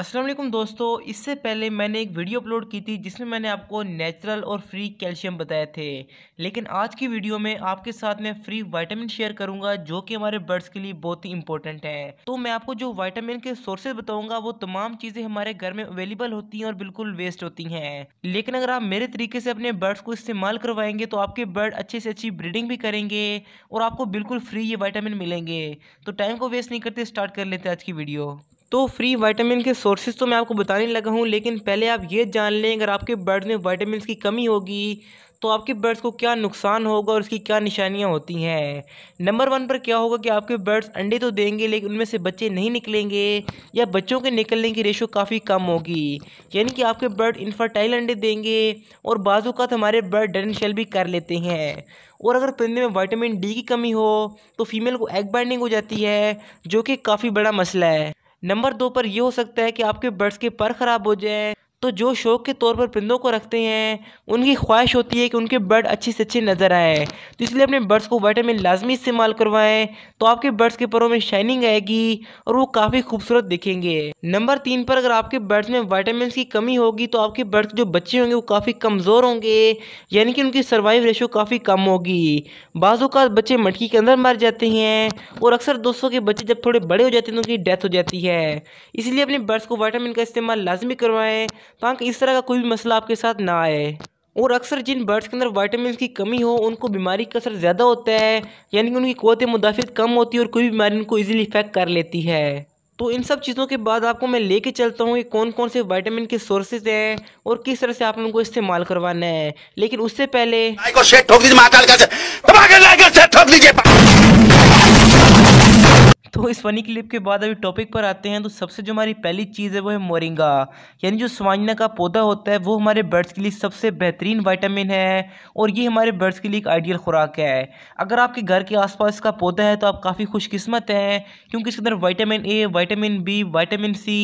असलम दोस्तों इससे पहले मैंने एक वीडियो अपलोड की थी जिसमें मैंने आपको नेचुरल और फ्री कैल्शियम बताए थे लेकिन आज की वीडियो में आपके साथ मैं फ्री वाइटामिन शेयर करूंगा जो कि हमारे बर्ड्स के लिए बहुत ही इंपॉर्टेंट है तो मैं आपको जो वाइटामिन के सोर्सेज बताऊंगा वो तमाम चीज़ें हमारे घर में अवेलेबल होती हैं और बिल्कुल वेस्ट होती हैं लेकिन अगर आप मेरे तरीके से अपने बर्ड्स को इस्तेमाल करवाएंगे तो आपके बर्ड अच्छे से अच्छी ब्रीडिंग भी करेंगे और आपको बिल्कुल फ्री ये वाइटामिन मिलेंगे तो टाइम को वेस्ट नहीं करते स्टार्ट कर लेते आज की वीडियो तो फ्री वाइटामिन के सोर्सेज तो मैं आपको बताने लगा हूँ लेकिन पहले आप ये जान लें अगर आपके बर्ड्स में वाइटामिन की कमी होगी तो आपके बर्ड्स को क्या नुकसान होगा और इसकी क्या निशानियाँ होती हैं नंबर वन पर क्या होगा कि आपके बर्ड्स अंडे तो देंगे लेकिन उनमें से बच्चे नहीं निकलेंगे या बच्चों के निकलने की रेशो काफ़ी कम होगी यानी कि आपके बर्ड इनफर्टाइल अंडे देंगे और तो हमारे बर्ड डन शेल भी कर लेते हैं और अगर परिंदे में वाइटामिन डी की कमी हो तो फीमेल को एग बाइंडिंग हो जाती है जो कि काफ़ी बड़ा मसला है नंबर दो पर यह हो सकता है कि आपके बर्ड्स के पर खराब हो जाए तो जो शौक़ के तौर पर परिंदों को रखते हैं उनकी ख्वाहिश होती है कि उनके बर्ड अच्छे से अच्छे नज़र आए तो इसलिए अपने बर्ड्स को वाइटामिन लाजमी इस्तेमाल करवाएं तो आपके बर्ड्स के परों में शाइनिंग आएगी और वो काफ़ी खूबसूरत दिखेंगे नंबर तीन पर अगर आपके बर्ड्स में वाइटामिन की कमी होगी तो आपके बर्ड्स जो बच्चे होंगे वो काफ़ी कमज़ोर होंगे यानी कि उनकी सर्वाइव रेशो काफ़ी कम होगी बाज़ों का बच्चे मटकी के अंदर मर जाते हैं और अक्सर दोस्तों के बच्चे जब थोड़े बड़े हो जाते हैं तो उनकी डेथ हो जाती है इसलिए अपने बर्ड्स को वाइटामिन का इस्तेमाल लाजमी करवाएँ ताकि इस तरह का कोई भी मसला आपके साथ ना आए और अक्सर जिन बर्ड्स के अंदर वाइटामिन की कमी हो उनको बीमारी का असर ज़्यादा होता है यानी कि उनकी कोत मुदाफ़त कम होती है और कोई बीमारी उनको ईजिली इफेक्ट कर लेती है तो इन सब चीज़ों के बाद आपको मैं लेके चलता हूँ कि कौन कौन से वाइटामिन के सोर्सेज हैं और किस तरह से आप लोगों को इस्तेमाल करवाना है लेकिन उससे पहले तो इस फनी क्लिप के बाद अभी टॉपिक पर आते हैं तो सबसे जो हमारी पहली चीज़ है वो है मोरिंगा यानी जो स्वाइना का पौधा होता है वो हमारे बर्ड्स के लिए सबसे बेहतरीन वाइटामिन है और ये हमारे बर्ड्स के लिए एक आइडियल खुराक है अगर आपके घर के आसपास का पौधा है तो आप काफ़ी खुशकस्मत हैं क्योंकि इसके अंदर vitamin A vitamin B vitamin C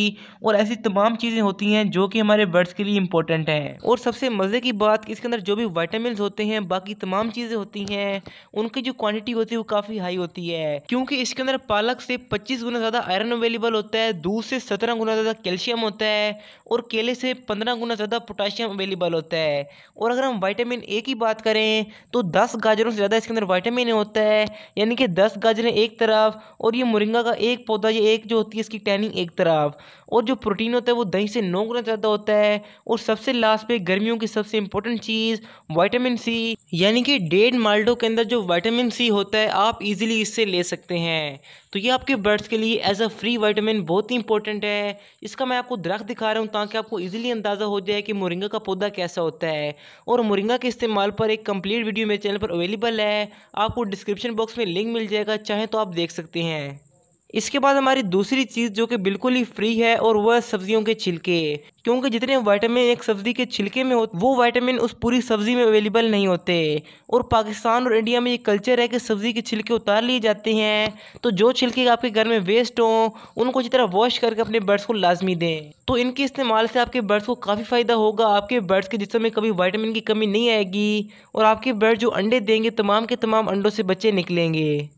और ऐसी तमाम चीज़ें होती हैं जो कि हमारे बर्ड्स के लिए इंपॉर्टेंट हैं और सबसे मज़े की बात कि इसके अंदर जो भी वाइटामिन होते हैं बाकी तमाम चीज़ें होती हैं उनकी जो क्वान्टिटी होती है वो काफ़ी हाई होती है क्योंकि इसके अंदर पालक से 25 गुना ज़्यादा आयरन अवेलेबल होता है दूध से 17 गुना ज़्यादा कैल्शियम होता है और केले से 15 गुना ज़्यादा पोटाशियम अवेलेबल होता है और अगर हम विटामिन ए की बात करें तो 10 गाजरों से ज़्यादा इसके अंदर विटामिन ए होता है यानी कि 10 गाजरें एक तरफ और ये मुरिंगा का एक पौधा ये एक जो होती है इसकी टैनिंग एक तरफ और जो प्रोटीन होता है वो दही से नौ गुना ज़्यादा होता है और सबसे लास्ट पे गर्मियों की सबसे इंपॉर्टेंट चीज़ वाइटामिन सी यानी कि डेढ़ माल्टो के अंदर जो वाइटामिन सी होता है आप इजीली इससे ले सकते हैं तो ये आपके बर्ड्स के लिए एज अ फ्री वाइटामिन बहुत ही इंपॉर्टेंट है इसका मैं आपको दरख्त दिखा रहा हूँ ताकि आपको इजीली अंदाज़ा हो जाए कि मोरिंगा का पौधा कैसा होता है और मोरिंगा के इस्तेमाल पर एक कंप्लीट वीडियो मेरे चैनल पर अवेलेबल है आपको डिस्क्रिप्शन बॉक्स में लिंक मिल जाएगा चाहें तो आप देख सकते हैं इसके बाद हमारी दूसरी चीज़ जो कि बिल्कुल ही फ्री है और वह सब्जियों के छिलके क्योंकि जितने वाइटामिन एक सब्ज़ी के छिलके में हो वो वाइटामिन उस पूरी सब्ज़ी में अवेलेबल नहीं होते और पाकिस्तान और इंडिया में ये कल्चर है कि सब्ज़ी के छिलके उतार लिए जाते हैं तो जो छिलके आपके घर में वेस्ट हों उनको अच्छी तरह वॉश करके अपने बर्ड्स को लाजमी दें तो इनके इस्तेमाल से आपके बर्ड्स को काफ़ी फ़ायदा होगा आपके बर्ड्स के जिसमें कभी वाइटामिन की कमी नहीं आएगी और आपके बर्ड जो अंडे देंगे तमाम के तमाम अंडों से बच्चे निकलेंगे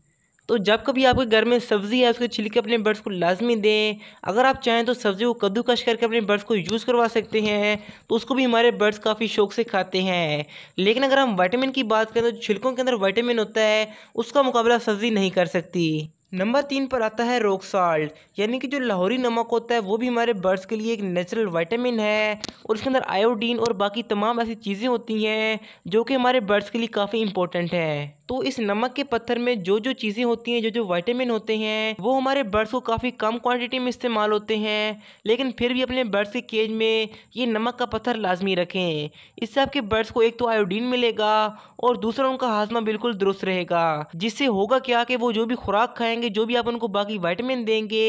तो जब कभी आपके घर में सब्ज़ी है उसके छिलके अपने बर्ड्स को लाजमी दें अगर आप चाहें तो सब्ज़ी को कद्दूकश करके अपने बर्ड्स को यूज़ करवा सकते हैं तो उसको भी हमारे बर्ड्स काफ़ी शौक से खाते हैं लेकिन अगर हम वाइटामिन की बात करें तो छिलकों के अंदर वाइटामिन होता है उसका मुकाबला सब्ज़ी नहीं कर सकती नंबर तीन पर आता है रोक साल्ट यानी कि जो लाहौरी नमक होता है वो भी हमारे बर्ड्स के लिए एक नेचुरल वाइटामिन है और उसके अंदर आयोडीन और बाकी तमाम ऐसी चीज़ें होती हैं जो कि हमारे बर्ड्स के लिए काफ़ी इंपॉर्टेंट हैं तो इस नमक के पत्थर में जो जो चीज़ें होती हैं जो जो वाइटामिन होते हैं वो हमारे बर्ड्स को काफ़ी कम क्वांटिटी में इस्तेमाल होते हैं लेकिन फिर भी अपने बर्ड्स के केज में ये नमक का पत्थर लाजमी रखें इससे आपके बर्ड्स को एक तो आयोडीन मिलेगा और दूसरा उनका हाजमा बिल्कुल दुरुस्त रहेगा जिससे होगा क्या कि वो जो भी खुराक खाएंगे जो भी आप उनको बाकी वाइटामिन देंगे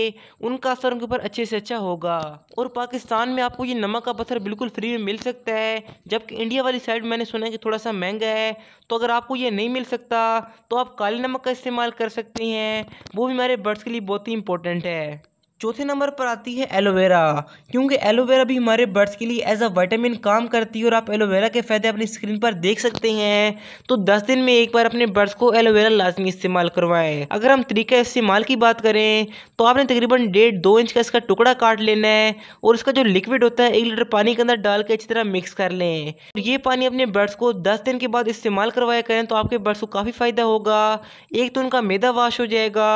उनका असर उनके ऊपर अच्छे से अच्छा होगा और पाकिस्तान में आपको ये नमक का पत्थर बिल्कुल फ्री में मिल सकता है जबकि इंडिया वाली साइड मैंने सुना है कि थोड़ा सा महंगा है तो अगर आपको ये नहीं मिल सकता सकता तो आप काले नमक का इस्तेमाल कर सकती हैं वो भी हमारे बर्ड्स के लिए बहुत ही इंपॉर्टेंट है चौथे नंबर पर आती है एलोवेरा क्योंकि एलोवेरा भी हमारे बर्ड्स के लिए एज अ वाइटामिन काम करती है और आप एलोवेरा के फ़ायदे अपनी स्क्रीन पर देख सकते हैं तो 10 दिन में एक बार अपने बर्ड्स को एलोवेरा लाजमी इस्तेमाल करवाएं अगर हम तरीका इस्तेमाल की बात करें तो आपने तकरीबन डेढ़ दो इंच का इसका टुकड़ा काट लेना है और इसका जो लिक्विड होता है एक लीटर पानी के अंदर डाल के अच्छी तरह मिक्स कर लें तो ये पानी अपने बर्ड्स को दस दिन के बाद इस्तेमाल करवाया करें तो आपके बर्ड्स को काफ़ी फ़ायदा होगा एक तो उनका मैदा वाश हो जाएगा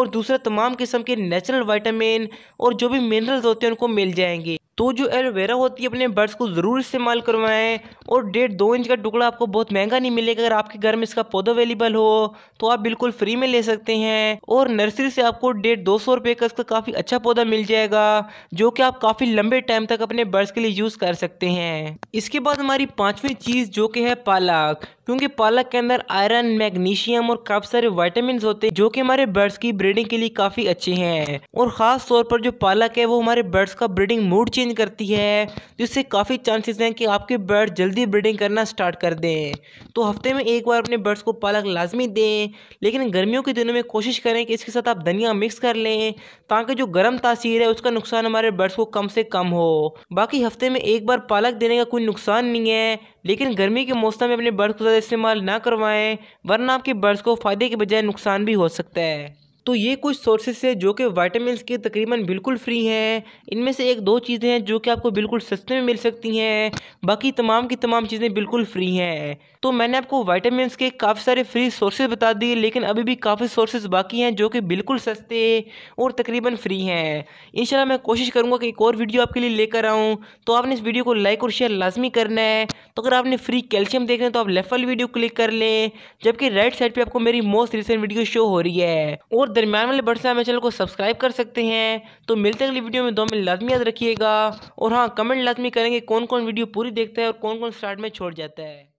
और दूसरा तमाम किस्म के नेचुरल वाइटामिन विटामिन और जो भी मिनरल्स होते हैं उनको मिल जाएंगे तो जो एलोवेरा होती है अपने बर्ड्स को ज़रूर इस्तेमाल करवाएं और डेढ़ दो इंच का टुकड़ा आपको बहुत महंगा नहीं मिलेगा अगर आपके घर में इसका पौधा अवेलेबल हो तो आप बिल्कुल फ्री में ले सकते हैं और नर्सरी से आपको डेढ़ दो सौ रुपये का इसका काफ़ी अच्छा पौधा मिल जाएगा जो कि आप काफ़ी लंबे टाइम तक अपने बर्ड्स के लिए यूज़ कर सकते हैं इसके बाद हमारी पाँचवीं चीज़ जो कि है पालक क्योंकि पालक के अंदर आयरन मैग्नीशियम और काफ़ी सारे वाइटामिन होते हैं जो कि हमारे बर्ड्स की ब्रीडिंग के लिए काफ़ी अच्छे हैं और ख़ास तौर पर जो पालक है वो हमारे बर्ड्स का ब्रीडिंग मूड चेंज करती है जिससे काफ़ी चांसेस हैं कि आपके बर्ड जल्दी ब्रीडिंग करना स्टार्ट कर दें तो हफ्ते में एक बार अपने बर्ड्स को पालक लाजमी दें लेकिन गर्मियों के दिनों में कोशिश करें कि इसके साथ आप धनिया मिक्स कर लें ताकि जो गर्म तासीर है उसका नुकसान हमारे बर्ड्स को कम से कम हो बाकी हफ्ते में एक बार पालक देने का कोई नुकसान नहीं है लेकिन गर्मी के मौसम में अपने बर्ड्स को ज़्यादा इस्तेमाल ना करवाएं वरना आपके बर्ड्स को फ़ायदे के बजाय नुकसान भी हो सकता है तो ये कुछ सोर्सेस है जो कि वाइटामस के तकरीबन बिल्कुल फ्री हैं इनमें से एक दो चीज़ें हैं जो कि आपको बिल्कुल सस्ते में मिल सकती हैं बाकी तमाम की तमाम चीज़ें बिल्कुल फ्री हैं तो मैंने आपको वाइटामस के काफ़ी सारे फ्री सोर्सेज बता दिए लेकिन अभी भी काफ़ी सोर्सेज बाकी हैं जो कि बिल्कुल सस्ते और तकरीबन फ्री हैं इन मैं कोशिश करूँगा कि एक और वीडियो आपके लिए लेकर आऊँ तो आपने इस वीडियो को लाइक और शेयर लाजमी करना है तो अगर आपने फ्री कैल्शियम देख रहे हैं तो आप लेफ्ट वाली वीडियो क्लिक कर लें जबकि राइट साइड पर आपको मेरी मोस्ट रिसेंट वीडियो शो हो रही है और दरमियान वाले बटन से हमें चैनल को सब्सक्राइब कर सकते हैं तो मिलते अगली वीडियो में दो में लाजमी याद रखिएगा और हाँ कमेंट लाजमी करेंगे कौन कौन वीडियो पूरी देखता है और कौन कौन स्टार्ट में छोड़ जाता है